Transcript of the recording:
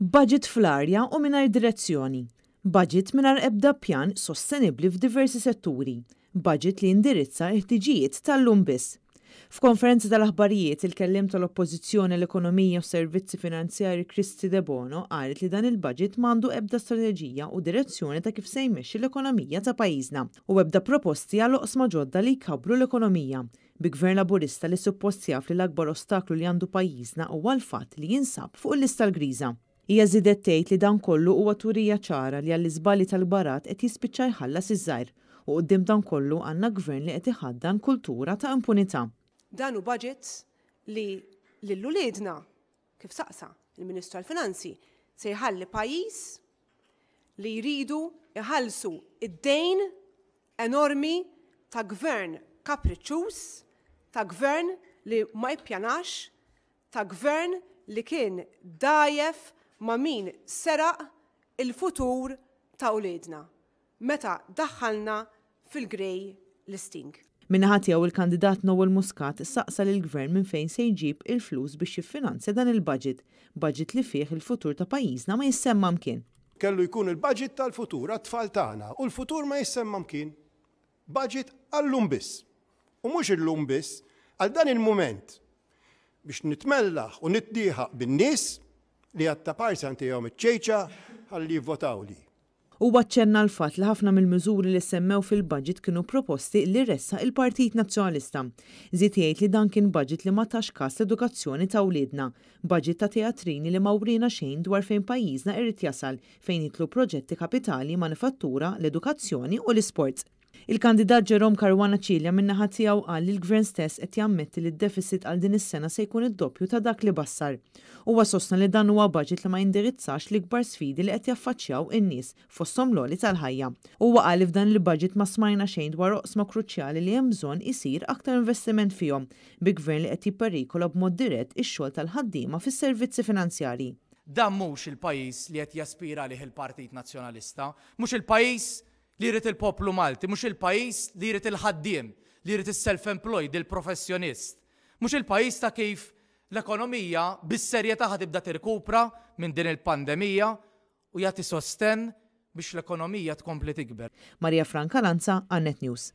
budget fl-arja u mingħajr direzzjoni, budget mingħajr ebda pjan sostenibli f'diversi setturi, budget li indirizza ħtiġijiet tal-lum biss. F'konferenza tal-aħbarijiet il-kellim tal-Oppożizzjoni l-Ekonomija u Servizzi Finanzjari Kristi De Bono qalet li dan il-budget mandu ebda strateġija u direzzjoni ta' kif se jmexxi l-ekonomija ta' pajjiżna u ebda proposti għal oqsma ġodda li jkabru l-ekonomija bi gvern laburista li suppost jaf li l-akbar ostaklu li għandu pajjiżna u għal fatt li jinsab fuq l-lista l-griża. Ija żidet tgħid li dan kollu huwa turija ċara li għall-iżbali tal-barat qed jispiċċa jħallas iż u qudiem dan kollu għandna gvern li qed iħaddan kultura ta' impunità. Dan u budget li lill-uliedna kif saqsa il-Ministru tal-Finanzi se jħalli pajjiż li jridu jħallsu id-dejn enormi ta' gvern kapriċus, ta' gvern li ma jpjanax, ta' gvern li kien dajef ma' min seraq il-futur ta' uledna meta daħħalna fil-grej listing. Minnaħat jew il-kandidat Noel Muscat saqsa lil gvern minn fejn se jġib il-flus biex jiffinanzja dan il-budget, budget li fih il-futur ta' pajjiżna ma jissemma mkien. Kellu jkun il-budget tal-futur għat-tfal tagħna u l-futur ma jissemma mkien. Budget għallum biss. U mhux illum biss għal dan il-mument biex nitmellaħ u nitdieħaq bin-nies li għatta parsan tijom iċċeċa għalli votaw li. U għacċenna l-fat li ħafna mill mizuri li semmew fil-budget kienu proposti li ressa il-Partit Nazzjonalista. Zitijiet li dan kien budget li ma tax l-edukazzjoni ta' ulidna, budget ta' teatrini li ma urina xejn dwar fejn pajjiżna irrit jasal fejn jitlu proġetti kapitali, manifattura, l-edukazzjoni u l-sport. Il-kandidat Jerome Karwana Ċilja minna ħatijaw għal li l-gvern stess qed jammetti li d-deficit għal din is-sena se jkun id-doppju ta' dak li bassar. Huwa sostna li dan huwa budget li ma jindirizzax li ikbar sfidi li qed jaffaċċjaw in-nies fosthom loli tal-ħajja. Huwa qal f'dan il-budget ma smajna xejn dwar oqsma kruċjali li hemm bżonn isir aktar investiment fihom bi gvern li qed jipperikola b'mod dirett ix-xogħol tal-ħaddiema fis-servizzi finanzjarji. Dan mhux il-pajjiż li qed jaspira liħ il-Partit Nazzjonalista, mhux il-pajjiż li jrid il-poplu Malti, mhux il-pajjiż li jrid il-ħaddiem, li jrid il self employed il-professjonist. Mhux il-pajjiż ta' kif l-ekonomija bis-serjetà ħatibda tirkupra minn din il-pandemija u jagħti sosten biex l-ekonomija tkompli tikber. Marija Franka Lanza, Annet News.